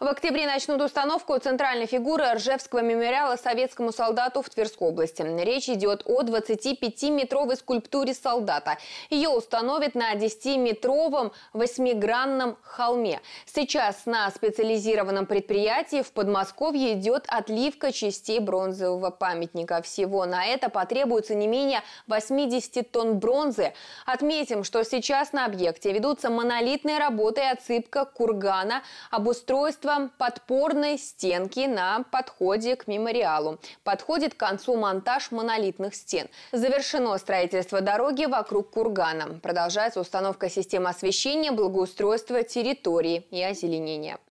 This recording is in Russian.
В октябре начнут установку центральной фигуры Ржевского мемориала советскому солдату в Тверской области. Речь идет о 25-метровой скульптуре солдата. Ее установят на 10-метровом восьмигранном холме. Сейчас на специализированном предприятии в Подмосковье идет отливка частей бронзового памятника. Всего на это потребуется не менее 80 тонн бронзы. Отметим, что сейчас на объекте ведутся монолитные работы и отсыпка кургана, обустройство строительство подпорной стенки на подходе к мемориалу. Подходит к концу монтаж монолитных стен. Завершено строительство дороги вокруг кургана. Продолжается установка системы освещения, благоустройства территории и озеленения.